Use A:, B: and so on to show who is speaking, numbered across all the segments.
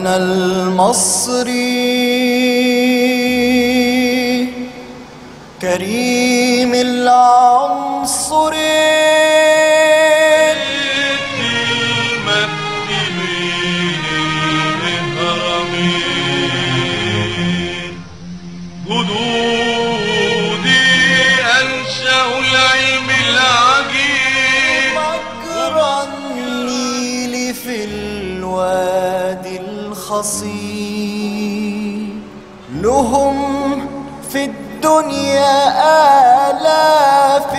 A: أنا
B: المصري كريم العنصري الدنيا
A: آلاف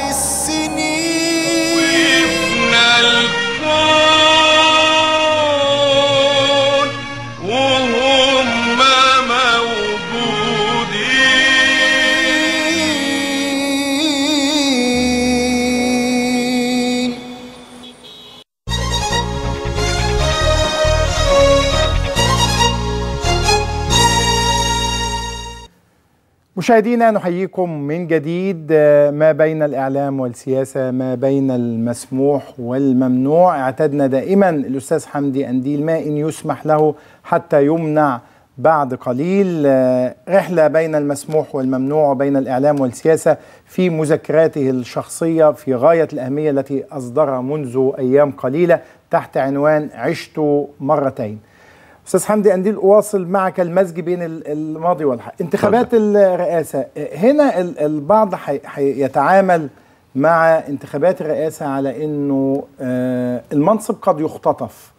A: مشاهدينا نحييكم من جديد آه، ما بين الاعلام والسياسه ما بين المسموح والممنوع اعتدنا دائما الاستاذ حمدي انديل ما ان يسمح له حتى يمنع بعد قليل آه، رحله بين المسموح والممنوع وبين الاعلام والسياسه في مذكراته الشخصيه في غايه الاهميه التي اصدرها منذ ايام قليله تحت عنوان عشت مرتين استاذ حمدي انديل اواصل معك المزج بين الماضي والحق انتخابات الرئاسه هنا البعض هيتعامل مع انتخابات الرئاسه على انه آه، المنصب قد يختطف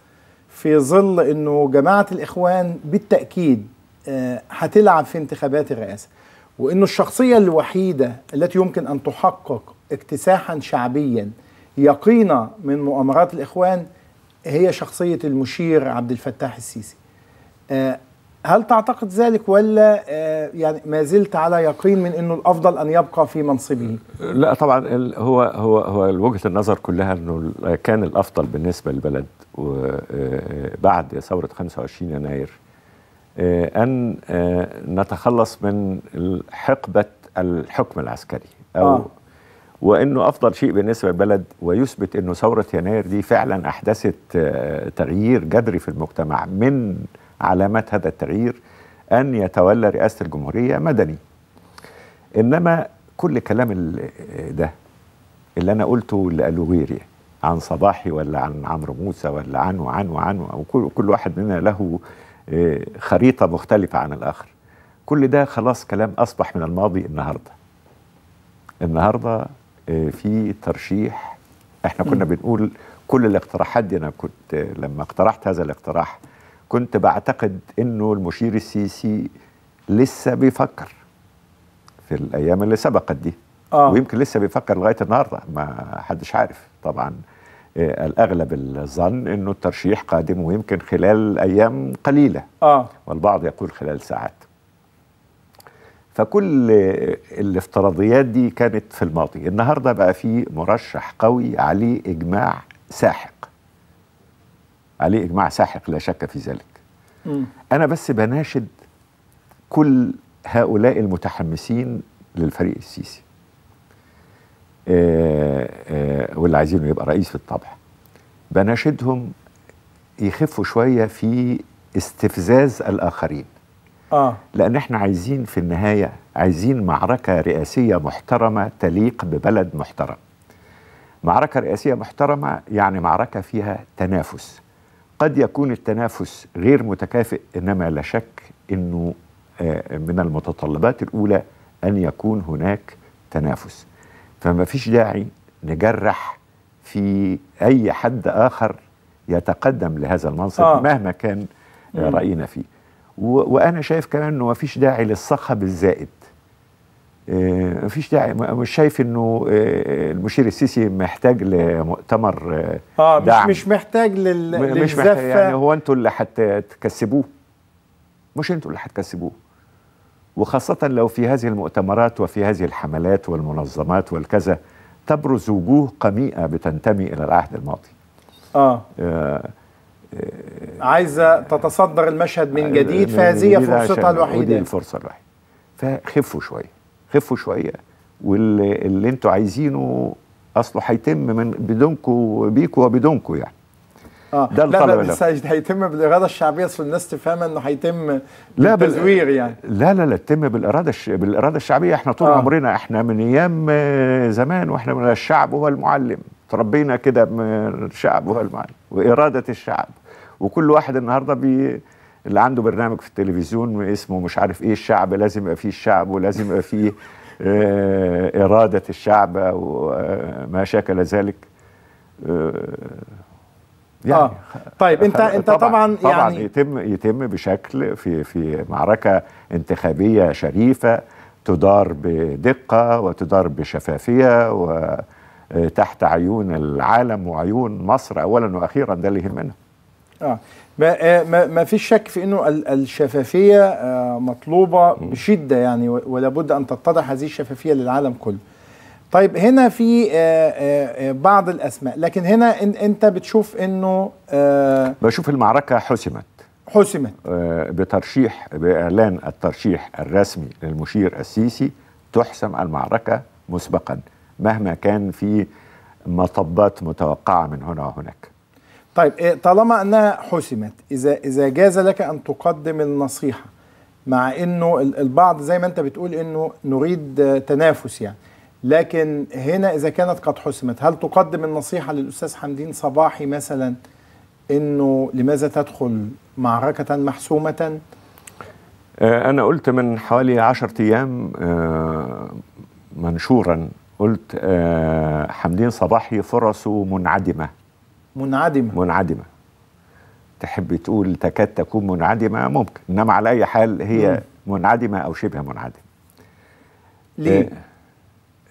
A: في ظل انه جماعه الاخوان بالتاكيد آه، هتلعب في انتخابات الرئاسه وانه الشخصيه الوحيده التي يمكن ان تحقق اكتساحا شعبيا يقينا من مؤامرات الاخوان هي شخصيه المشير عبد الفتاح السيسي آه، هل تعتقد ذلك ولا آه، يعني ما زلت على يقين من انه الافضل ان يبقى في منصبه؟ لا
B: طبعا هو هو هو وجهه النظر كلها انه كان الافضل بالنسبه للبلد آه، بعد ثوره 25 يناير ان نتخلص من حقبه الحكم العسكري او آه. وانه افضل شيء بالنسبه للبلد ويثبت انه ثوره يناير دي فعلا احدثت تغيير جذري في المجتمع من علامات هذا التغيير أن يتولى رئاسة الجمهورية مدني إنما كل كلام ده اللي أنا قلته غيري عن صباحي ولا عن عمرو موسى ولا عن وعن وعن وكل واحد منا له آه، خريطة مختلفة عن الآخر كل ده خلاص كلام أصبح من الماضي النهاردة النهاردة آه، في ترشيح احنا كنا بنقول كل الاقتراحات دي انا كنت لما اقترحت هذا الاقتراح كنت بعتقد انه المشير السيسي لسه بيفكر في الايام اللي سبقت دي آه. ويمكن لسه بيفكر لغايه النهارده ما حدش عارف طبعا آه الاغلب الظن انه الترشيح قادم ويمكن خلال ايام قليله آه. والبعض يقول خلال ساعات فكل الافتراضيات دي كانت في الماضي النهارده بقى في مرشح قوي عليه اجماع ساحق عليه إجماع ساحق لا شك في ذلك م. أنا بس بناشد كل هؤلاء المتحمسين للفريق السيسي آآ آه، آآ آه، واللي عايزينه يبقى رئيس بالطبع بناشدهم يخفوا شوية في استفزاز الآخرين آه. لأن احنا عايزين في النهاية عايزين معركة رئاسية محترمة تليق ببلد محترم معركة رئاسية محترمة يعني معركة فيها تنافس قد يكون التنافس غير متكافئ انما لا شك انه آه، من المتطلبات الاولى ان يكون هناك تنافس فما فيش داعي نجرح في اي حد اخر يتقدم لهذا المنصب آه. مهما كان آه، راينا فيه وانا شايف كمان انه ما فيش داعي للصخب الزائد آه، ما فيش داعي مش شايف انه آه، آه، المشير السيسي محتاج لمؤتمر اه دعم. مش
A: مش محتاج لل مش محتاج يعني هو
B: انتوا اللي هتكسبوه مش انتوا اللي هتكسبوه وخاصة لو في هذه المؤتمرات وفي هذه الحملات والمنظمات والكذا تبرز وجوه قميئة بتنتمي إلى العهد الماضي آه. آه
A: عايزة تتصدر المشهد من جديد فهذه فرصتها الوحيدة دي
B: الفرصة الوحيدة فخفوا شوية خفوا شويه واللي اللي انتوا عايزينه اصله هيتم من بدونكم بيكوا وبدونكم يعني
A: آه. ده الطلب لا لا هيتم بالاراده الشعبيه اصل الناس تفهم انه هيتم لا بالتزوير
B: يعني لا لا لا تتم بالاراده الش... بالاراده الشعبيه احنا طول آه. عمرنا احنا من ايام آه، زمان واحنا من الشعب هو المعلم تربينا كده الشعب هو المعلم واراده الشعب وكل واحد النهارده بي اللي عنده برنامج في التلفزيون اسمه مش عارف ايه الشعب لازم يبقى فيه الشعب ولازم يبقى فيه آه إرادة الشعب وما آه، شكل ذلك آه يعني آه. طيب انت انت طبعا, طبعا يعني يتم يتم بشكل في في معركه انتخابيه شريفه تدار بدقه وتدار بشفافيه وتحت عيون العالم وعيون مصر اولا واخيرا ده اللي يهمنا
A: اه ما, آه، ما, ما فيش شك في انه الشفافيه آه، مطلوبه بشده يعني ولا بد ان تتضح هذه الشفافيه للعالم كله طيب هنا في آه، بعض الاسماء لكن هنا انت بتشوف انه
B: بشوف المعركه حسمت حسمت بترشيح باعلان الترشيح الرسمي للمشير السيسي تحسم المعركه مسبقا مهما كان في مطبات متوقعه من هنا وهناك
A: طيب إيه، طالما انها حسمت اذا اذا جاز لك ان تقدم النصيحه مع انه البعض زي ما انت بتقول انه نريد تنافس يعني لكن هنا اذا كانت قد حسمت هل تقدم النصيحه للاستاذ حمدين صباحي مثلا انه لماذا تدخل معركه محسومه
B: آه، انا قلت من حوالي 10 ايام آه، منشورا قلت آه، حمدين صباحي فرصه منعدمه منعدمه منعدمه تحب تقول تكاد تكون منعدمه ممكن انما على اي حال هي مم. منعدمه او شبه منعدمه ليه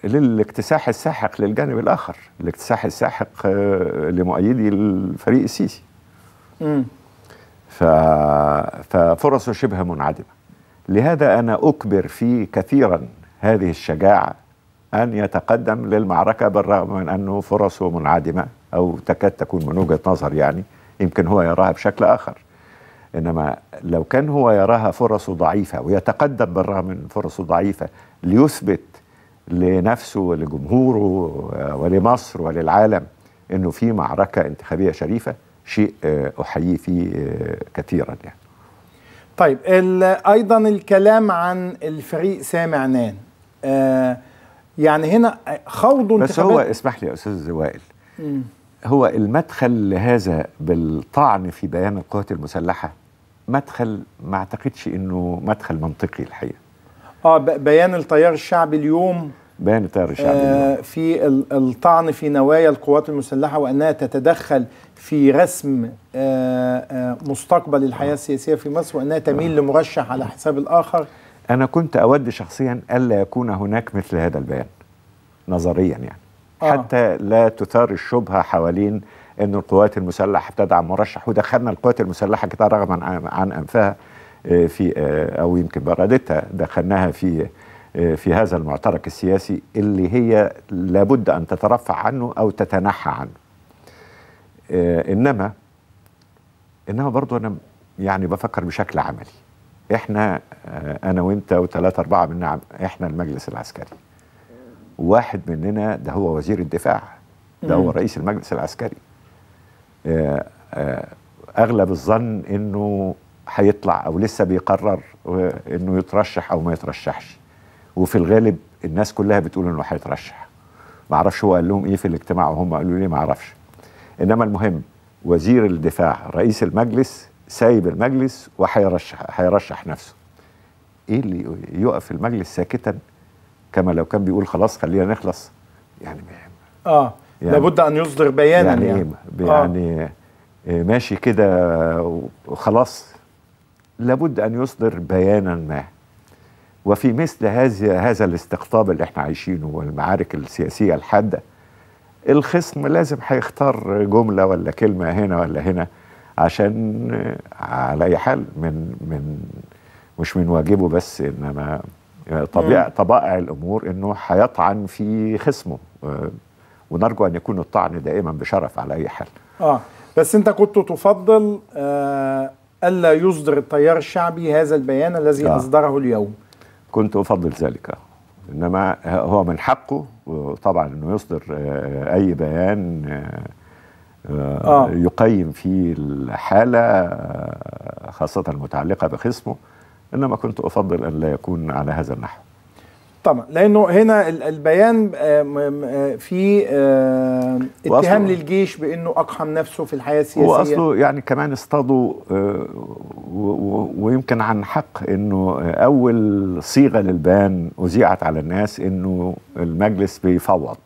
B: آه، للاكتساح الساحق للجانب الاخر الاكتساح الساحق آه، لمؤيدي الفريق السيسي مم. ف... ففرصه شبه منعدمه لهذا انا اكبر فيه كثيرا هذه الشجاعه ان يتقدم للمعركه بالرغم من انه فرصه منعدمه أو تكاد تكون من وجهة نظر يعني يمكن هو يراها بشكل آخر إنما لو كان هو يراها فرصه ضعيفة ويتقدم بالرغم من فرصه ضعيفة ليثبت لنفسه ولجمهوره ولمصر وللعالم إنه في معركة انتخابية شريفة شيء آه، أحييه فيه آه، كثيرا يعني
A: طيب ايضا الكلام عن الفريق سامع نان آه يعني هنا آه، خوض بس هو
B: اسمح لي يا استاذ وائل هو المدخل لهذا بالطعن في بيان القوات المسلحه مدخل ما اعتقدش انه مدخل منطقي الحقيقه
A: اه بيان التيار الشعبي اليوم
B: بيان التيار الشعبي آه
A: اليوم. في الطعن في نوايا القوات المسلحه وانها تتدخل في رسم آه آه مستقبل الحياه آه. السياسيه في مصر وانها تميل آه. لمرشح
B: على حساب الاخر انا كنت اود شخصيا الا يكون هناك مثل هذا البيان نظريا يعني آه. حتى لا تثار الشبهه حوالين ان القوات المسلحه بتدعم مرشح ودخلنا القوات المسلحه كده رغما عن, انفها آه، في آه، او يمكن برادتها دخلناها في في هذا المعترك السياسي اللي هي لابد ان تترفع عنه او تتنحى عنه. انما انما برضو انا يعني بفكر بشكل عملي. احنا انا وانت وثلاثه اربعه منا نعم، احنا المجلس العسكري. واحد مننا ده هو وزير الدفاع ده هو رئيس المجلس العسكري آه، آه، اغلب الظن انه هيطلع او لسه بيقرر آه، انه يترشح او ما يترشحش وفي الغالب الناس كلها بتقول انه هيترشح ما اعرفش هو قال لهم ايه في الاجتماع وهم قالوا لي إيه، ما اعرفش انما المهم وزير الدفاع رئيس المجلس سايب المجلس وهيرشح هيرشح نفسه ايه اللي يقف المجلس ساكتا كما لو كان بيقول خلاص خلينا نخلص يعني
A: اه يعني لابد ان يصدر بيانا يعني يعني, آه. يعني
B: آه. ماشي كده وخلاص لابد ان يصدر بيانا ما وفي مثل هذا هذا الاستقطاب اللي احنا عايشينه والمعارك السياسيه الحاده الخصم لازم هيختار جمله ولا كلمه هنا ولا هنا عشان آه، على اي حال من من مش من واجبه بس انما يعني طبيعة طبائع الأمور أنه حيطعن في خصمه آه، ونرجو أن يكون الطعن دائما بشرف على أي حال
A: آه بس أنت كنت تفضل آه ألا يصدر التيار الشعبي هذا البيان الذي آه. أصدره اليوم
B: كنت أفضل ذلك إنما هو من حقه طبعا أنه يصدر آه أي بيان آه آه. يقيم فيه الحالة آه، خاصة المتعلقة بخصمه انما كنت افضل ان لا يكون على هذا النحو طبعا لانه هنا البيان
A: آه، آه، في آه، اتهام للجيش بانه اقحم نفسه في الحياه السياسيه واصله
B: يعني كمان اصطادوا ويمكن عن حق انه اول صيغه للبيان اذيعت على الناس انه المجلس بيفوض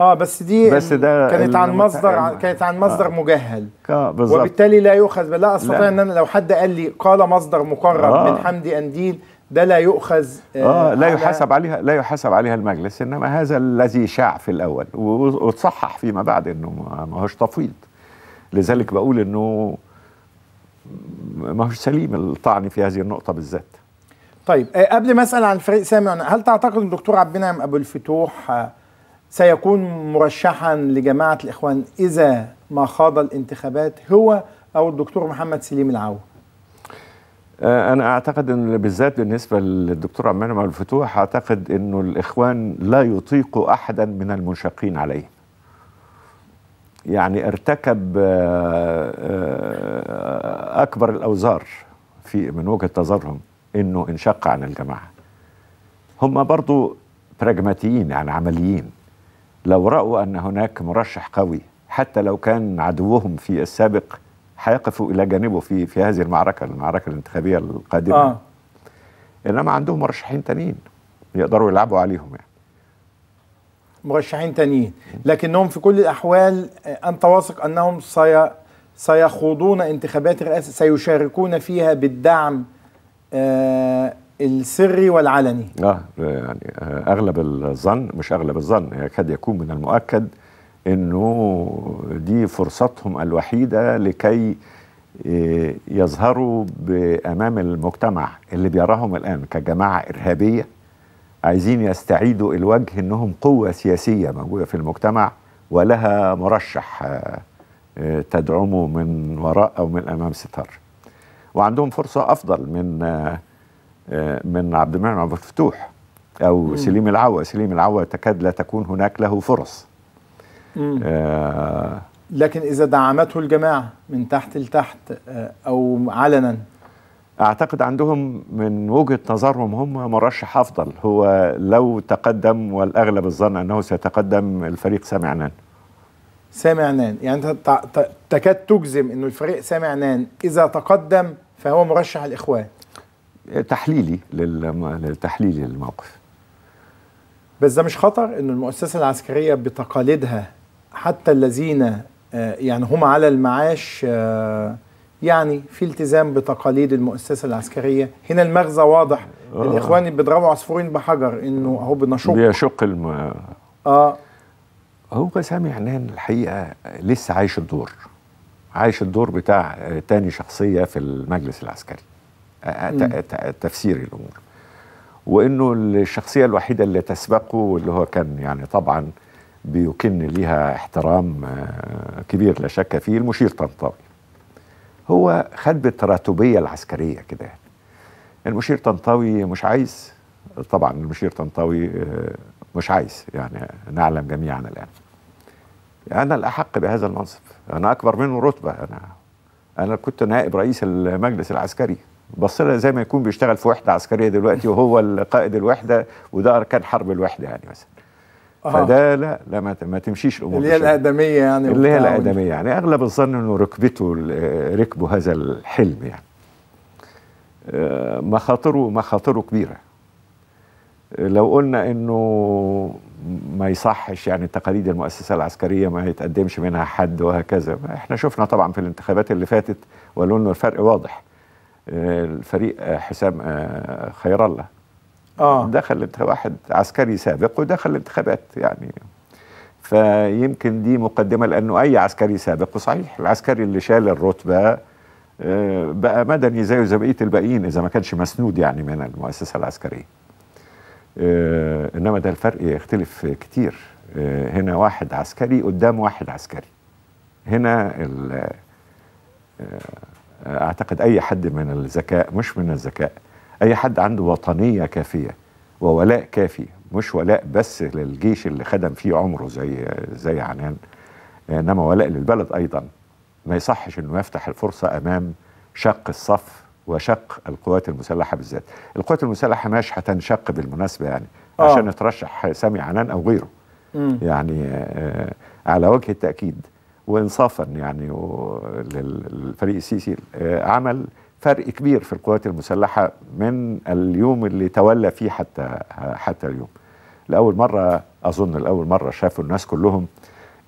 A: اه بس دي بس ده كانت عن مصدر كانت عن مصدر آه مجهل آه بالظبط وبالتالي لا يؤخذ لا استطيع ان انا لو حد قال لي قال مصدر مقرب آه من حمدي انديل ده لا يؤخذ آه, آه لا يحاسب
B: عليها لا يحاسب عليها المجلس انما هذا الذي شاع في الاول وتصحح فيما بعد انه ما هوش تفويض لذلك بقول انه ما هوش سليم الطعن في هذه النقطه بالذات طيب آه، قبل ما اسال عن فريق سامي هل تعتقد الدكتور عبد المنعم ابو الفتوح
A: آه، سيكون مرشحا لجماعة الإخوان إذا ما خاض الانتخابات هو أو الدكتور محمد سليم العو
B: آه، أنا أعتقد أن بالذات بالنسبة للدكتور عمان مع الفتوح أعتقد أنه الإخوان لا يطيق أحدا من المنشقين عليه يعني ارتكب آه، آه، أكبر الأوزار في من وجهة نظرهم أنه انشق عن الجماعة هم برضو براجماتيين يعني عمليين لو رأوا أن هناك مرشح قوي حتى لو كان عدوهم في السابق هيقفوا إلى جانبه في في هذه المعركة المعركة الانتخابية القادمة آه. إنما عندهم مرشحين تانيين يقدروا يلعبوا عليهم يعني
A: مرشحين تانيين لكنهم في كل الأحوال آه، أنت واثق أنهم سي سيخوضون انتخابات الرئاسة سيشاركون فيها بالدعم آه السري والعلني
B: اه يعني آه، اغلب الظن مش اغلب الظن يكاد يكون من المؤكد انه دي فرصتهم الوحيده لكي آه، يظهروا امام المجتمع اللي بيراهم الان كجماعه ارهابيه عايزين يستعيدوا الوجه انهم قوه سياسيه موجوده في المجتمع ولها مرشح آه، تدعمه من وراء او من امام ستار وعندهم فرصه افضل من من عبد المنعم عبد الفتوح او مم. سليم العوا سليم العوا تكاد لا تكون هناك له فرص آه،
A: لكن اذا دعمته الجماعه
B: من تحت لتحت آه، او علنا اعتقد عندهم من وجهه نظرهم هم مرشح افضل هو لو تقدم والاغلب الظن انه سيتقدم الفريق سامي عنان
A: سامي عنان يعني انت تكاد تجزم انه الفريق سامي عنان اذا تقدم فهو مرشح الاخوان
B: تحليلي للتحليل للموقف بس ده مش خطر
A: ان المؤسسه العسكريه بتقاليدها حتى الذين آه، يعني هم على المعاش آه، يعني في التزام بتقاليد المؤسسه العسكريه هنا المغزى واضح
B: آه. الاخوان
A: بيضربوا عصفورين بحجر انه اهو بنشق
B: بيشق الم... اه هو سامي عنان الحقيقه لسه عايش الدور عايش الدور بتاع آه، تاني شخصيه في المجلس العسكري تفسير الامور وانه الشخصيه الوحيده اللي تسبقه واللي هو كان يعني طبعا بيكن لها احترام آه، كبير لا شك فيه المشير طنطاوي هو خد بالتراتبيه العسكريه كده المشير طنطاوي مش عايز طبعا المشير طنطاوي آه، مش عايز يعني نعلم جميعا الان انا الاحق بهذا المنصب انا اكبر منه رتبه انا انا كنت نائب رئيس المجلس العسكري بص لها زي ما يكون بيشتغل في وحده عسكريه دلوقتي وهو القائد الوحده وده اركان حرب الوحده يعني مثلا آه. فده لا لا ما, ما تمشيش الامور اللي هي الادميه
A: يعني اللي هي الادميه
B: يعني اغلب الظن انه ركبته ركبه هذا الحلم يعني آه، مخاطره مخاطره كبيره لو قلنا انه ما يصحش يعني تقاليد المؤسسه العسكريه ما يتقدمش منها حد وهكذا احنا شفنا طبعا في الانتخابات اللي فاتت وقالوا انه الفرق واضح الفريق حسام آه، خير الله آه. دخل واحد عسكري سابق ودخل الانتخابات يعني فيمكن دي مقدمه لانه اي عسكري سابق صحيح العسكري اللي شال الرتبه آه، بقى مدني زيه زي بقيه الباقيين اذا ما كانش مسنود يعني من المؤسسه العسكريه آه، انما ده الفرق يختلف كتير هنا واحد عسكري قدام واحد عسكري هنا اعتقد اي حد من الذكاء مش من الذكاء اي حد عنده وطنيه كافيه وولاء كافي مش ولاء بس للجيش اللي خدم فيه عمره زي زي عنان انما ولاء للبلد ايضا ما يصحش انه يفتح الفرصه امام شق الصف وشق القوات المسلحه بالذات القوات المسلحه مش هتنشق بالمناسبه يعني آه. عشان يترشح سامي عنان او غيره مم. يعني آه، على وجه التاكيد وانصافا يعني للفريق السيسي آه، عمل فرق كبير في القوات المسلحه من اليوم اللي تولى فيه حتى حتى اليوم. لاول مره اظن لاول مره شافوا الناس كلهم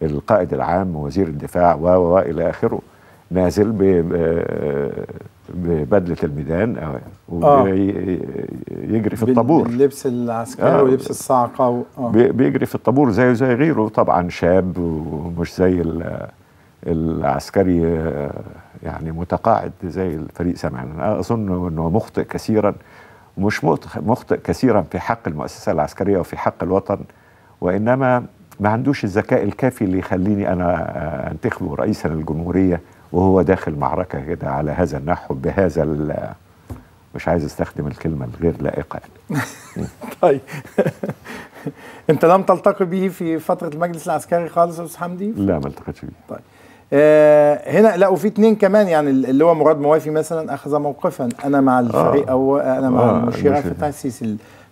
B: القائد العام ووزير الدفاع و الى اخره نازل ببدله الميدان آه، ويجري آه. في الطابور
A: باللبس العسكري آه ولبس الصعقه و... آه بيجري
B: في الطابور زيه زي غيره طبعا شاب ومش زي العسكري آه، يعني متقاعد زي الفريق سمعنا انا اظن انه مخطئ كثيرا مش مخطئ كثيرا في حق المؤسسه العسكريه وفي حق الوطن وانما ما عندوش الذكاء الكافي اللي يخليني انا انتخبه رئيسا للجمهوريه وهو داخل معركة كده على هذا النحو بهذا مش عايز استخدم الكلمة الغير لائقة طيب انت لم
A: تلتقي به في فترة المجلس العسكري خالص يا استاذ حمدي؟
B: لا ما التقيتش به
A: طيب آه، هنا لا وفي اتنين كمان يعني اللي هو مراد موافي مثلا اخذ موقفا انا مع الفريق آه. او انا مع آه، المشيره في تاسيس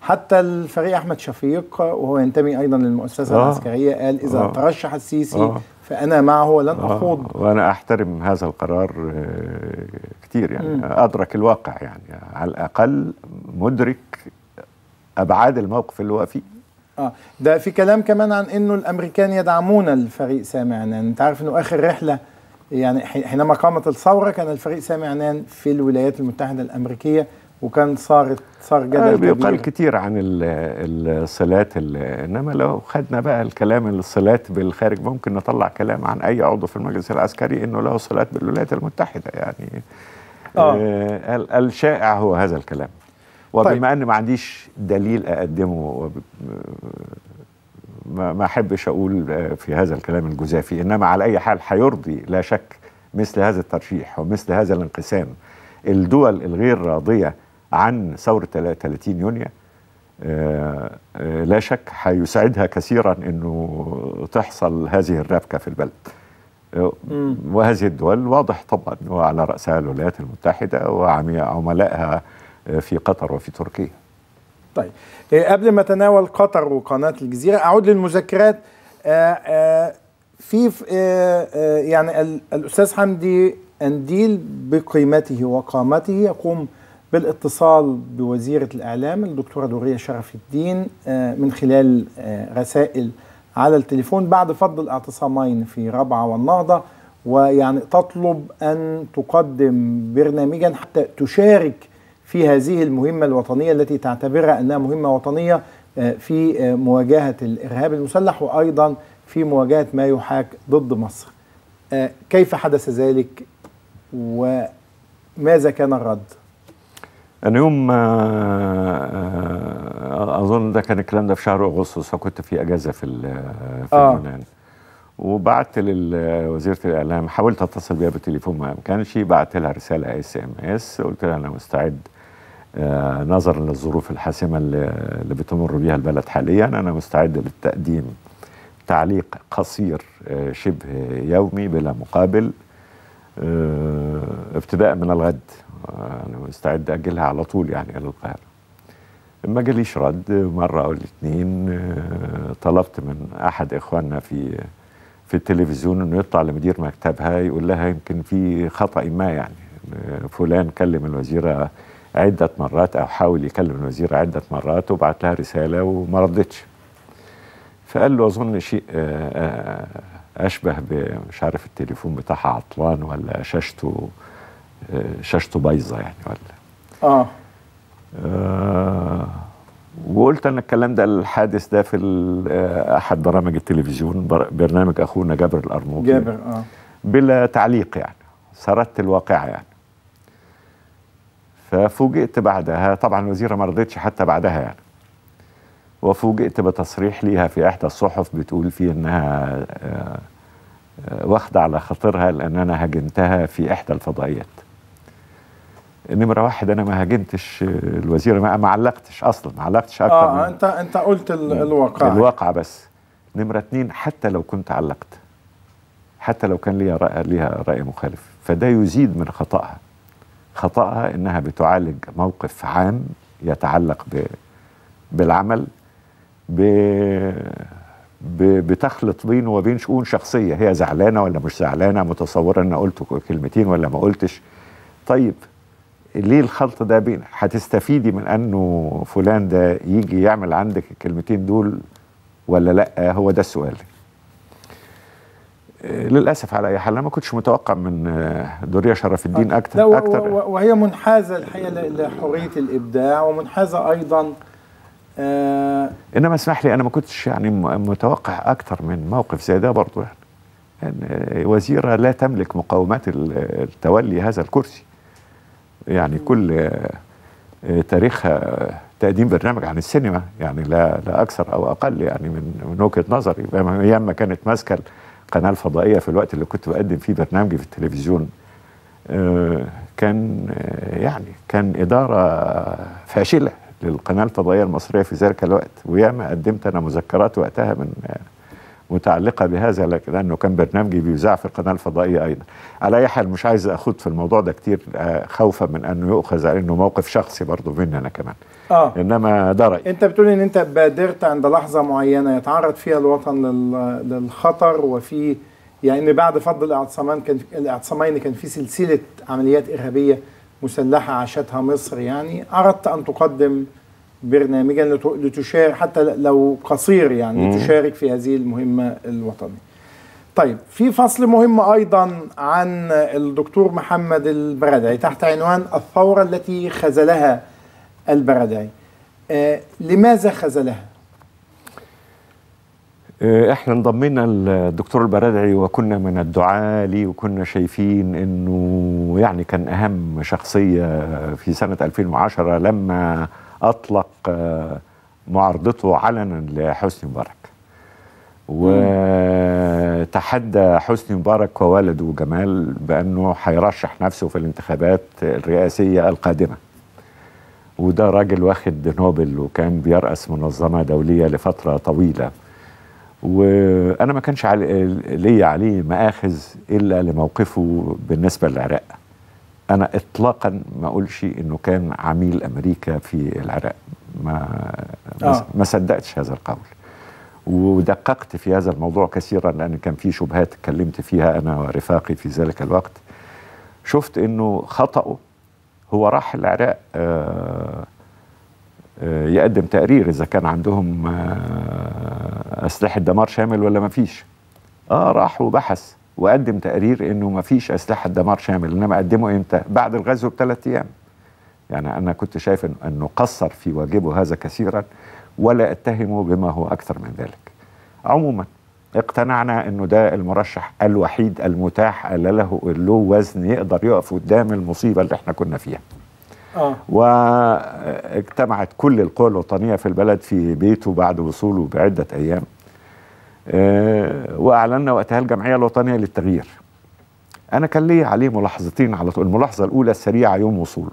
A: حتى الفريق احمد شفيق وهو ينتمي ايضا للمؤسسه آه العسكريه قال اذا آه ترشح السيسي آه فانا معه ولن آه. اخوض
B: وانا احترم هذا القرار آه، كثير يعني ادرك الواقع يعني على الاقل مدرك ابعاد الموقف اللي هو فيه اه ده في كلام
A: كمان عن انه الامريكان يدعمون الفريق سامع عنان انت عارف انه اخر رحله يعني حينما قامت الثوره كان الفريق سامع عنان في الولايات المتحده الامريكيه وكان صارت صار جدل آه، بيقال كبير.
B: كتير عن الصلات انما لو خدنا بقى الكلام الصلات بالخارج ممكن نطلع كلام عن اي عضو في المجلس العسكري انه له صلات بالولايات المتحده يعني آه. آه الشائع هو هذا الكلام وبما طيب. ان ما عنديش دليل اقدمه ما احبش اقول آه، في هذا الكلام الجزافي انما على اي حال هيرضي لا شك مثل هذا الترشيح ومثل هذا الانقسام الدول الغير راضيه عن ثورة 30 يونيو آه، آه، لا شك هيسعدها كثيرا انه تحصل هذه الربكه في البلد آه، وهذه الدول واضح طبعا وعلى راسها الولايات المتحده وعملائها في قطر وفي تركيا
A: طيب قبل ما تناول قطر وقناه الجزيره اعود للمذكرات في يعني الاستاذ حمدي انديل بقيمته وقامته يقوم بالاتصال بوزيرة الإعلام الدكتورة دورية شرف الدين آه، من خلال آه، رسائل على التليفون بعد فض الاعتصامين في رابعة والنهضة ويعني تطلب أن تقدم برنامجا حتى تشارك في هذه المهمة الوطنية التي تعتبرها أنها مهمة وطنية آه، في مواجهة الإرهاب المسلح وأيضا في مواجهة ما يحاك ضد مصر كيف حدث ذلك وماذا كان الرد؟
B: اليوم آه، اظن ده كان الكلام ده في شهر اغسطس فكنت في اجازه في اليونان آه. اليونان وبعت لوزيره الاعلام حاولت اتصل بيها بالتليفون ما كانش بعت لها رساله اس ام اس قلت لها انا مستعد آه، نظرا للظروف الحاسمه اللي بتمر بيها البلد حاليا انا مستعد للتقديم تعليق قصير آه، شبه يومي بلا مقابل ابتداء من الغد آه، انا مستعد اجلها على طول يعني الى القاهره ما جاليش رد مره او الاثنين آه، طلبت من احد اخواننا في في التلفزيون انه يطلع لمدير مكتبها يقول لها يمكن في خطا ما يعني آه، فلان كلم الوزيره عده مرات او حاول يكلم الوزيره عده مرات وبعت لها رساله وما ردتش فقال له اظن شيء اشبه بمش عارف التليفون بتاعها عطلان ولا شاشته شاشته بايظه يعني ولا اه, آه وقلت انا الكلام ده الحادث ده في آه، احد برامج التلفزيون برنامج اخونا جابر الارنوطي جابر اه بلا تعليق يعني سردت الواقعه يعني ففوجئت بعدها طبعا الوزيره ما رضتش حتى بعدها يعني وفوجئت بتصريح ليها في احدى الصحف بتقول فيه انها آه، آه، واخده على خاطرها لان انا هاجمتها في احدى الفضائيات نمره واحد انا ما هاجمتش آه، الوزيره ما علقتش اصلا ما علقتش اكتر اه
A: انت انت قلت الواقع
B: الواقع بس نمره اتنين حتى لو كنت علقت حتى لو كان ليها رأي ليها راي مخالف فده يزيد من خطأها خطأها انها بتعالج موقف عام يتعلق ب بالعمل ب... ب... بتخلط بينه وبين شؤون شخصيه هي زعلانه ولا مش زعلانه متصوره ان قلت كلمتين ولا ما قلتش طيب ليه الخلط ده بين هتستفيدي من انه فلان ده يجي يعمل عندك الكلمتين دول ولا لا هو ده السؤال للاسف على اي حال انا ما كنتش متوقع من دورية شرف الدين طيب. اكتر لا اكتر
A: وهي منحازه الحقيقه لحريه الابداع ومنحازه ايضا آه
B: انما اسمح لي انا ما كنتش يعني متوقع اكتر من موقف زي ده برضه يعني, يعني وزيره لا تملك مقومات التولي هذا الكرسي يعني كل آه، تاريخها آه، تقديم برنامج عن السينما يعني لا لا اكثر او اقل يعني من من وجهه نظري ايام ما كانت ماسكه القناه الفضائيه في الوقت اللي كنت بقدم فيه برنامجي في التلفزيون آه، كان يعني كان اداره فاشله للقناه الفضائيه المصريه في ذلك الوقت وياما قدمت انا مذكرات وقتها من متعلقه بهذا لانه كان برنامجي بيذاع في القناه الفضائيه ايضا. على اي حال مش عايز اخوض في الموضوع ده كتير آه، خوفا من انه يؤخذ على انه موقف شخصي برضه مني انا كمان. اه انما ده رايي.
A: انت بتقول ان انت بادرت عند لحظه معينه يتعرض فيها الوطن للخطر وفي يعني بعد فض الاعتصامين كان الاعتصامين كان في سلسله عمليات ارهابيه مسلحه عاشتها مصر يعني اردت ان تقدم برنامجا لتشارك حتى لو قصير يعني مم. لتشارك في هذه المهمة الوطنية طيب في فصل مهم أيضا عن الدكتور محمد البرادعي تحت عنوان الثورة التي خزلها البرادعي. آه لماذا خزلها؟
B: آه، احنا انضمينا للدكتور البرادعي وكنا من الدعاة لي وكنا شايفين انه يعني كان اهم شخصية في سنة 2010 لما اطلق آه، معارضته علنا لحسني مبارك وتحدى حسني مبارك وولده جمال بانه هيرشح نفسه في الانتخابات الرئاسيه القادمه وده راجل واخد نوبل وكان بيرأس منظمه دوليه لفتره طويله وانا ما كانش علي ليا عليه مآخذ الا لموقفه بالنسبه للعراق انا اطلاقا ما اقولش انه كان عميل امريكا في العراق ما آه. ما صدقتش هذا القول ودققت في هذا الموضوع كثيرا لان كان في شبهات اتكلمت فيها انا ورفاقي في ذلك الوقت شفت انه خطأه هو راح العراق آه، آه، يقدم تقرير اذا كان عندهم آه، اسلحه دمار شامل ولا ما فيش اه راح وبحث وقدم تقرير انه ما فيش اسلحه دمار شامل انما قدمه امتى؟ بعد الغزو بثلاث ايام. يعني انا كنت شايف انه قصر في واجبه هذا كثيرا ولا اتهمه بما هو اكثر من ذلك. عموما اقتنعنا انه ده المرشح الوحيد المتاح اللي له له وزن يقدر يقف قدام المصيبه اللي احنا كنا فيها. آه. واجتمعت كل القوى الوطنيه في البلد في بيته بعد وصوله بعده ايام آه، واعلنا وقتها الجمعيه الوطنيه للتغيير انا كان لي عليه ملاحظتين على طول الملاحظه الاولى السريعه يوم وصوله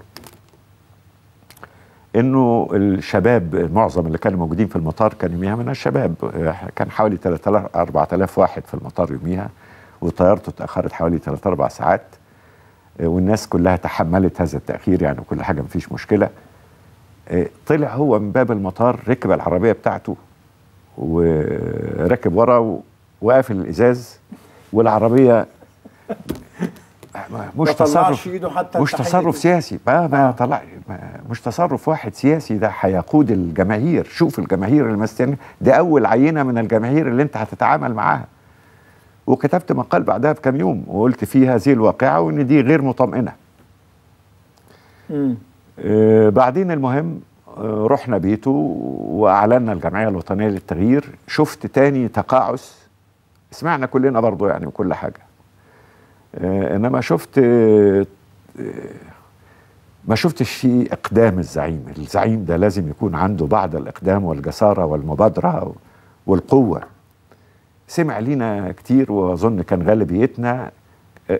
B: انه الشباب معظم اللي كانوا موجودين في المطار كانوا يوميها من الشباب آه، كان حوالي 3000 4000 واحد في المطار يوميها وطيارته اتاخرت حوالي 3 4 ساعات آه، والناس كلها تحملت هذا التاخير يعني كل حاجه مفيش مشكله طلع هو من باب المطار ركب العربيه بتاعته وراكب ورا وقافل الازاز والعربيه مش تصرف مش تصرف سياسي ما ما طلع ما مش تصرف واحد سياسي ده هيقود الجماهير شوف الجماهير المستنيه دي اول عينه من الجماهير اللي انت هتتعامل معاها وكتبت مقال بعدها بكام يوم وقلت فيه هذه الواقعه وان دي غير مطمئنه آه بعدين المهم رحنا بيته واعلنا الجمعيه الوطنيه للتغيير شفت تاني تقاعس سمعنا كلنا برضه يعني وكل حاجه آه، انما شفت آه، ما شفتش في اقدام الزعيم الزعيم ده لازم يكون عنده بعض الاقدام والجساره والمبادره والقوه سمع لينا كتير واظن كان غالبيتنا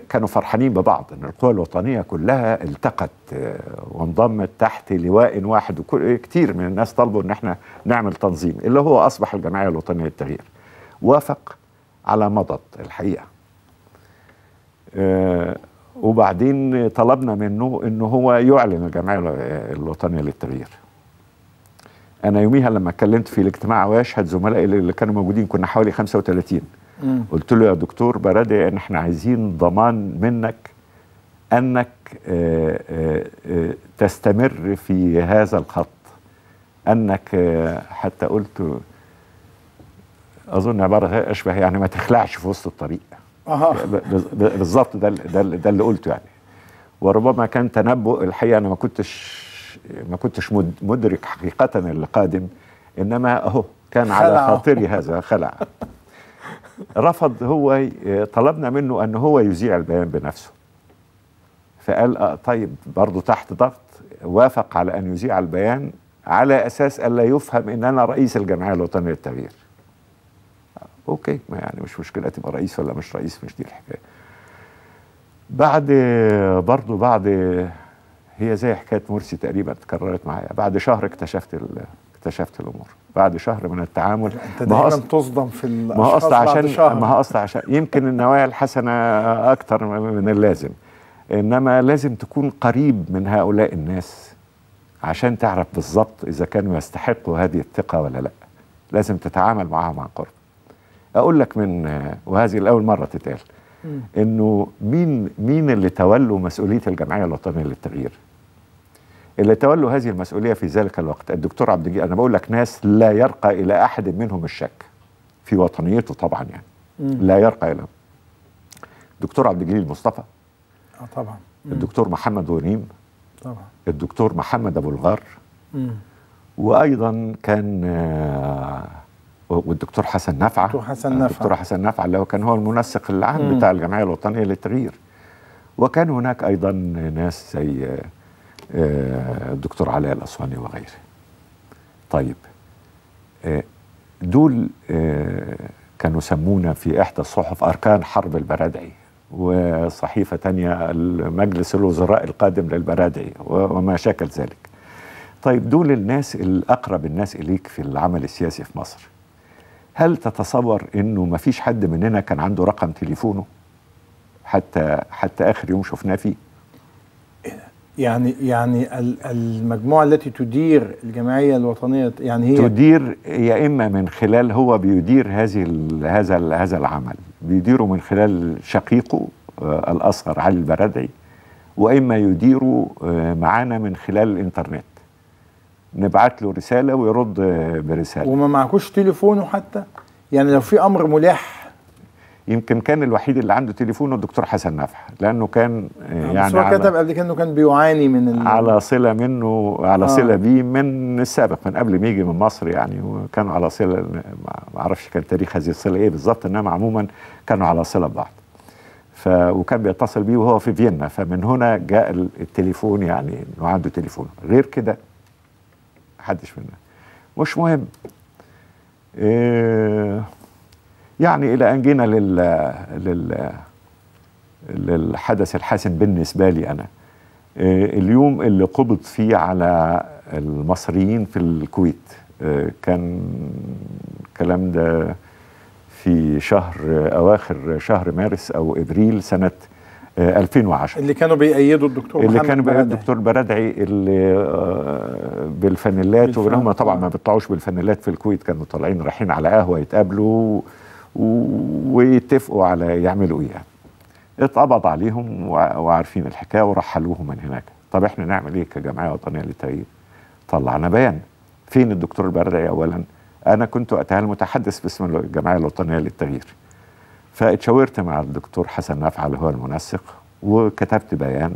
B: كانوا فرحانين ببعض ان القوى الوطنيه كلها التقت آه، وانضمت تحت لواء واحد وكثير من الناس طلبوا ان احنا نعمل تنظيم اللي هو اصبح الجمعيه الوطنيه للتغيير وافق على مضض الحقيقه آه، وبعدين طلبنا منه ان هو يعلن الجمعيه آه، الوطنيه للتغيير انا يوميها لما اتكلمت في الاجتماع واشهد زملائي اللي كانوا موجودين كنا حوالي 35 قلت له يا دكتور برادة ان احنا عايزين ضمان منك انك آآ آه، آآ آه، آه، تستمر في هذا الخط انك حتى قلت اظن عباره اشبه يعني ما تخلعش في وسط الطريق بالظبط ده ده اللي قلته يعني وربما كان تنبؤ الحقيقه انا ما كنتش ما كنتش مدرك حقيقه اللي قادم انما اهو كان على خاطري هذا خلع رفض هو آه، طلبنا منه أن هو يذيع البيان بنفسه فقال آه، طيب برضه تحت ضغط وافق على أن يذيع البيان على أساس ألا يفهم أن أنا رئيس الجمعية الوطنية للتغيير آه، أوكي ما يعني مش مشكلة تبقى رئيس ولا مش رئيس مش دي الحكاية بعد برضه بعد هي زي حكايه مرسي تقريبا اتكررت معايا بعد شهر اكتشفت اكتشفت الامور بعد شهر من التعامل انت دايما أص...
A: تصدم في ما هو اصل عشان شهر. ما
B: هو اصل عشان يمكن النوايا الحسنه اكتر من اللازم انما لازم تكون قريب من هؤلاء الناس عشان تعرف بالظبط اذا كانوا يستحقوا هذه الثقه ولا لا لازم تتعامل معاهم عن قرب اقول لك من وهذه الاول مره تتقال انه مين مين اللي تولوا مسؤوليه الجمعيه الوطنيه للتغيير اللي تولوا هذه المسؤوليه في ذلك الوقت الدكتور عبد الجليل انا بقول لك ناس لا يرقى الى احد منهم الشك في وطنيته طبعا يعني م. لا يرقى الى الدكتور عبد الجليل مصطفى اه طبعا م. الدكتور محمد ونيم طبعا الدكتور محمد ابو الغار م. وايضا كان آه، والدكتور حسن نفعه الدكتور حسن نفعه الدكتور حسن نفعه اللي هو كان هو المنسق العام بتاع الجمعيه الوطنيه للتغيير وكان هناك ايضا ناس زي آه، الدكتور علاء الاسواني وغيره طيب آه، دول آه، كانوا يسمونا في احدى الصحف اركان حرب البرادعي وصحيفه تانية المجلس الوزراء القادم للبرادعي وما شكل ذلك طيب دول الناس الاقرب الناس اليك في العمل السياسي في مصر هل تتصور انه ما فيش حد مننا كان عنده رقم تليفونه حتى حتى اخر يوم شفناه فيه
A: يعني يعني المجموعه التي تدير الجمعيه الوطنيه يعني هي
B: تدير يا اما من خلال هو بيدير هذه هذا هذا العمل بيديره من خلال شقيقه آه، الاصغر علي البرادعي واما يديره آه، معانا من خلال الانترنت نبعت له رساله ويرد آه، برساله وما معكوش تليفونه حتى يعني لو في امر ملح يمكن كان الوحيد اللي عنده تليفونه الدكتور حسن نفح لانه كان آه، آه، يعني بس هو كتب
A: قبل كده انه كان بيعاني من على
B: صله منه على آه. صله بيه من السابق من قبل ما يجي من مصر يعني وكانوا على صله ما اعرفش كان تاريخ هذه الصله ايه بالظبط انما عموما كانوا على صله ببعض ف وكان بيتصل بيه وهو في فيينا فمن هنا جاء التليفون يعني انه عنده تليفون غير كده حدش منا مش مهم إيه يعني إلى أن جينا لل... لل... للحدث الحاسم بالنسبة لي أنا آه، اليوم اللي قبض فيه على المصريين في الكويت آه، كان الكلام ده في شهر آه، أواخر شهر مارس أو إبريل سنة 2010
A: اللي كانوا بيأيدوا الدكتور اللي كانوا بيأيدوا
B: الدكتور بردعي اللي بالفانيلات وهم طبعا ما بيطلعوش بالفانيلات في الكويت كانوا طالعين رايحين على قهوه يتقابلوا ويتفقوا على يعملوا ايه يعني. اتقبض عليهم وعارفين الحكايه ورحلوهم من هناك طب احنا نعمل ايه كجمعيه وطنيه للتغيير طلعنا بيان فين الدكتور البرعي اولا انا كنت وقتها المتحدث باسم الجمعيه الوطنيه للتغيير فاتشاورت مع الدكتور حسن نافع اللي هو المنسق وكتبت بيان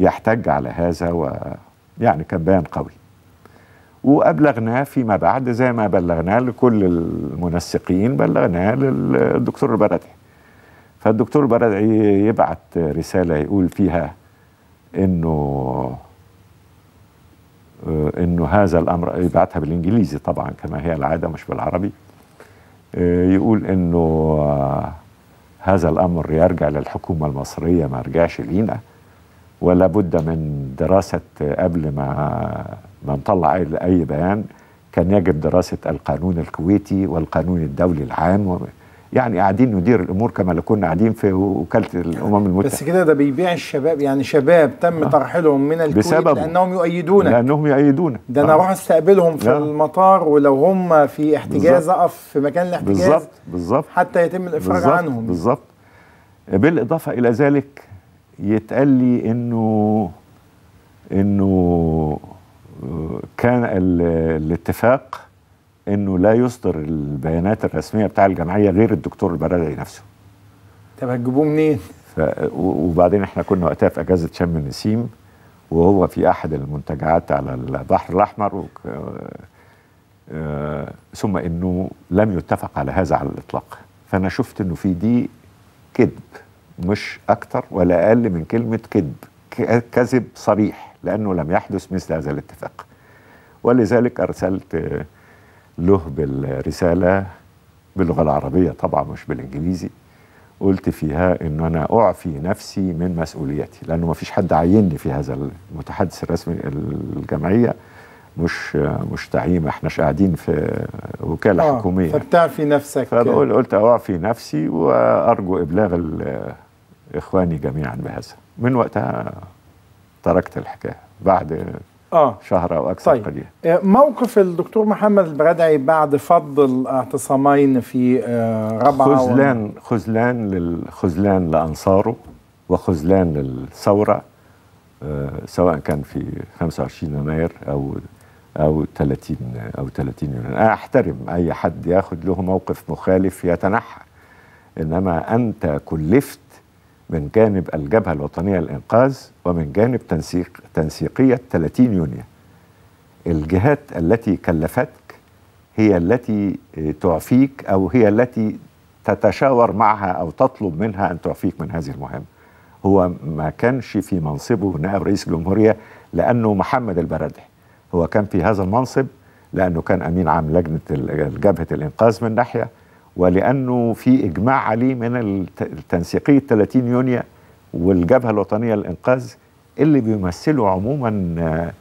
B: يحتج على هذا ويعني كان بيان قوي وأبلغناه فيما بعد زي ما بلغناه لكل المنسقين بلغناه للدكتور البردعي فالدكتور البردعي يبعت رسالة يقول فيها إنه آه، إنه هذا الأمر يبعتها بالإنجليزي طبعا كما هي العادة مش بالعربي آه، يقول إنه آه، هذا الأمر يرجع للحكومة المصرية ما يرجعش لينا ولا بد من دراسة قبل ما ما نطلع اي بيان كان يجب دراسه القانون الكويتي والقانون الدولي العام يعني قاعدين ندير الامور كما لو كنا قاعدين في وكاله الامم المتحده بس
A: كده ده بيبيع الشباب يعني شباب تم آه. ترحيلهم من الكويت بسبب لانهم يؤيدونك
B: لانهم يؤيدونك ده انا آه. اروح آه.
A: استقبلهم في آه. المطار ولو هم في احتجاز اقف في مكان الاحتجاز بالظبط بالظبط حتى يتم الافراج عنهم
B: بالظبط بالاضافه الى ذلك يتقال لي انه انه كان الاتفاق انه لا يصدر البيانات الرسميه بتاع الجمعيه غير الدكتور البرادعي نفسه
A: طب هتجيبوه منين
B: ف... وبعدين احنا كنا وقتها في اجازه شم النسيم وهو في احد المنتجعات على البحر الاحمر و... آه، ثم انه لم يتفق على هذا على الاطلاق فانا شفت انه في دي كذب مش اكتر ولا اقل من كلمه كذب كذب صريح لأنه لم يحدث مثل هذا الاتفاق ولذلك أرسلت له بالرسالة باللغة العربية طبعا مش بالإنجليزي قلت فيها أن أنا أعفي نفسي من مسؤوليتي لأنه ما فيش حد عيني في هذا المتحدث الرسمي الجمعية مش مش تعيين احنا مش قاعدين في وكاله آه حكوميه فبتعفي نفسك فبقول قلت اعفي نفسي وارجو ابلاغ اخواني جميعا بهذا من وقتها تركت الحكايه بعد آه. شهر او اكثر طيب. قليل
A: آه، موقف الدكتور محمد البردعي بعد فض الاعتصامين في
B: آه، ربعه خذلان و... خذلان للخذلان لانصاره وخذلان للثوره آه، سواء كان في 25 يناير او او 30 او 30 يونيو انا احترم اي حد ياخذ له موقف مخالف يتنحى انما انت كلفت من جانب الجبهة الوطنية للإنقاذ ومن جانب تنسيق تنسيقية 30 يونيو الجهات التي كلفتك هي التي تعفيك أو هي التي تتشاور معها أو تطلب منها أن تعفيك من هذه المهمة هو ما كانش في منصبه نائب رئيس الجمهورية لأنه محمد البردعي هو كان في هذا المنصب لأنه كان أمين عام لجنة جبهة الإنقاذ من ناحية ولانه في اجماع عليه من التنسيقيه 30 يونيو والجبهه الوطنيه للانقاذ اللي بيمثلوا عموما آه،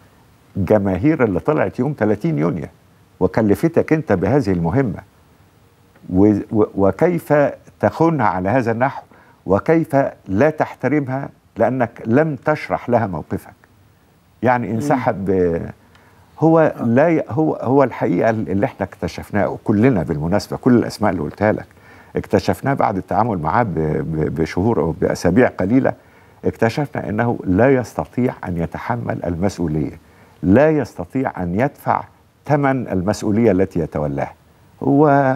B: جماهير اللي طلعت يوم 30 يونيو وكلفتك انت بهذه المهمه وكيف تخونها على هذا النحو وكيف لا تحترمها لانك لم تشرح لها موقفك يعني انسحب هو آه. لا هو هو الحقيقه اللي احنا اكتشفناه كلنا بالمناسبه كل الاسماء اللي قلتها لك اكتشفناه بعد التعامل معاه بشهور او باسابيع قليله اكتشفنا انه لا يستطيع ان يتحمل المسؤوليه لا يستطيع ان يدفع ثمن المسؤوليه التي يتولاها هو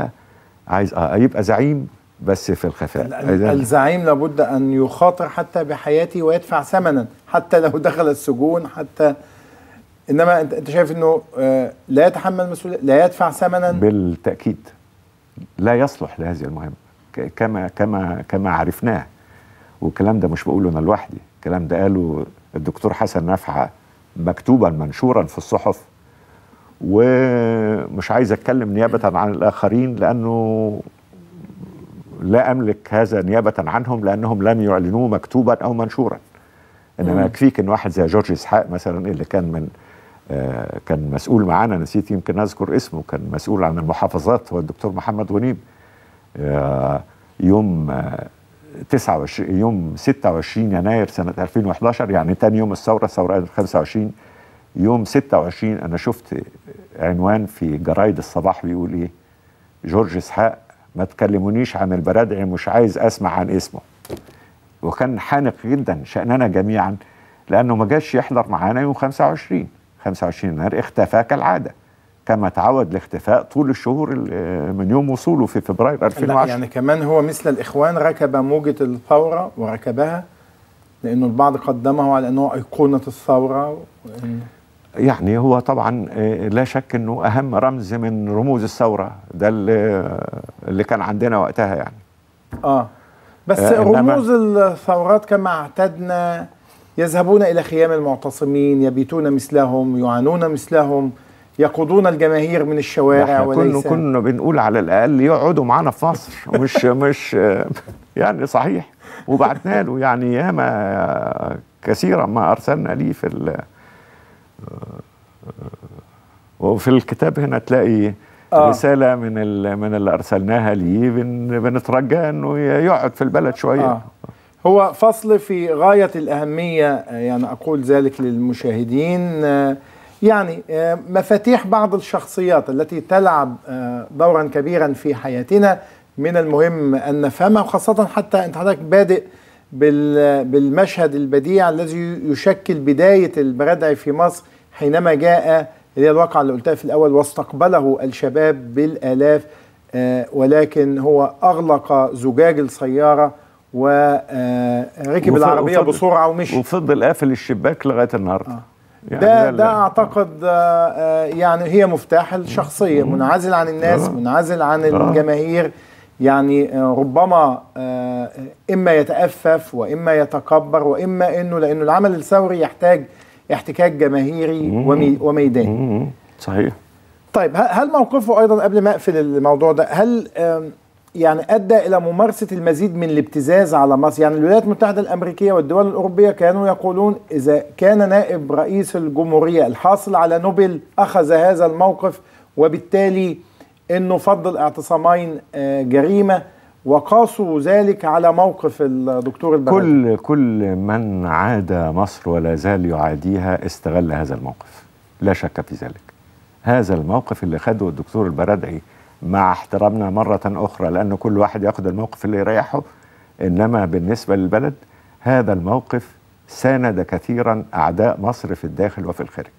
B: عايز اه يبقى زعيم بس في الخفاء
A: الزعيم لابد ان يخاطر حتى بحياته ويدفع ثمنا حتى لو دخل السجون حتى انما انت انت شايف انه آه، لا يتحمل مسؤوليه لا يدفع ثمنا
B: بالتاكيد لا يصلح لهذه المهمه كما كما كما عرفناه والكلام ده مش بقوله انا لوحدي الكلام ده قاله الدكتور حسن نفعه مكتوبا منشورا في الصحف ومش عايز اتكلم نيابه عن الاخرين لانه لا املك هذا نيابه عنهم لانهم لم يعلنوه مكتوبا او منشورا انما نعم. يكفيك ان واحد زي جورج اسحاق مثلا اللي كان من آه، كان مسؤول معانا نسيت يمكن اذكر اسمه كان مسؤول عن المحافظات هو الدكتور محمد غنيم آه، يوم 29 آه، يوم 26 يناير سنه 2011 يعني ثاني يوم الثوره الثوره 25 يوم 26 انا شفت عنوان في جرايد الصباح بيقول ايه جورج اسحاق ما تكلمونيش عن البرادعي مش عايز اسمع عن اسمه وكان حانق جدا شأننا جميعا لانه ما جاش يحضر معانا يوم 25 25 يناير اختفى كالعاده كما تعود الاختفاء طول الشهور من يوم وصوله في فبراير 2010 يعني
A: كمان هو مثل الاخوان ركب موجه الثوره وركبها لانه البعض قدمه على انه ايقونه الثوره
B: يعني هو طبعا آه، لا شك انه اهم رمز من رموز الثوره ده اللي كان عندنا وقتها يعني
A: اه بس آه، رموز الثورات كما اعتدنا يذهبون إلى خيام المعتصمين يبيتون مثلهم يعانون مثلهم يقودون الجماهير من الشوارع وليس كنا كنا
B: بنقول على الاقل يقعدوا معانا في مصر مش مش يعني صحيح وبعتنا له يعني ياما كثيرا ما ارسلنا ليه في وفي الكتاب هنا تلاقي آه. رساله من من اللي ارسلناها ليه بنترجى انه يقعد في البلد شويه آه.
A: هو فصل في غاية الأهمية آه، يعني أقول ذلك للمشاهدين آه، يعني آه، مفاتيح بعض الشخصيات التي تلعب دورا كبيرا في حياتنا من المهم أن نفهمها وخاصة حتى أنت حضرتك بادئ بالمشهد البديع الذي يشكل بداية البرادعي في مصر حينما جاء اللي هي الواقعة اللي قلتها في الأول واستقبله الشباب بالآلاف ولكن هو أغلق زجاج السيارة وركب آه، العربيه وفضل بسرعه
B: ومشي وفضل قافل الشباك لغايه النهارده آه. يعني ده ده
A: اعتقد آه،, آه يعني هي مفتاح الشخصيه منعزل عن الناس آه. منعزل عن الجماهير يعني ربما اما يتأفف واما يتكبر واما انه لانه العمل الثوري يحتاج احتكاك جماهيري وميداني صحيح طيب هل موقفه ايضا قبل ما اقفل الموضوع ده هل يعني ادى الى ممارسه المزيد من الابتزاز على مصر، يعني الولايات المتحده الامريكيه والدول الاوروبيه كانوا يقولون اذا كان نائب رئيس الجمهوريه الحاصل على نوبل اخذ هذا الموقف وبالتالي انه فضل اعتصامين آه، جريمه وقاسوا ذلك على موقف الدكتور البلد. كل
B: كل من عاد مصر ولا زال يعاديها استغل هذا الموقف لا شك في ذلك هذا الموقف اللي خده الدكتور البرادعي مع احترامنا مرة أخرى لأن كل واحد ياخد الموقف اللي يريحه إنما بالنسبة للبلد هذا الموقف ساند كثيرا أعداء مصر في الداخل وفي الخارج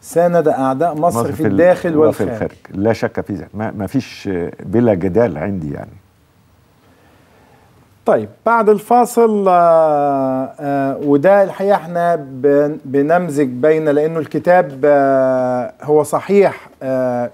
A: ساند أعداء مصر, مصر في, الداخل وفي, وفي الخارج
B: لا شك في ذلك ما, ما فيش بلا جدال عندي يعني
A: طيب بعد الفاصل آآ آه، آآ آه، وده الحقيقه احنا بنمزج بين لانه الكتاب آه، هو صحيح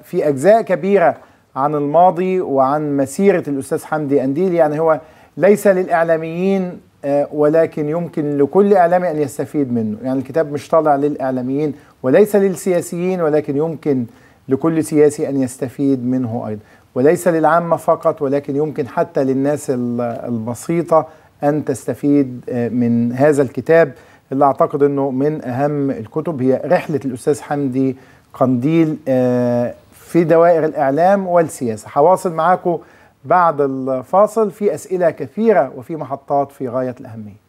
A: في اجزاء كبيره عن الماضي وعن مسيرة الأستاذ حمدي أنديل يعني هو ليس للإعلاميين آه، ولكن يمكن لكل إعلامي أن يستفيد منه يعني الكتاب مش طالع للإعلاميين وليس للسياسيين ولكن يمكن لكل سياسي أن يستفيد منه أيضا وليس للعامة فقط ولكن يمكن حتى للناس البسيطة أن تستفيد آه، من هذا الكتاب اللي أعتقد أنه من أهم الكتب هي رحلة الأستاذ حمدي قنديل آه، في دوائر الإعلام والسياسة هواصل معاكم بعد الفاصل في أسئلة كثيرة وفي محطات في غاية الأهمية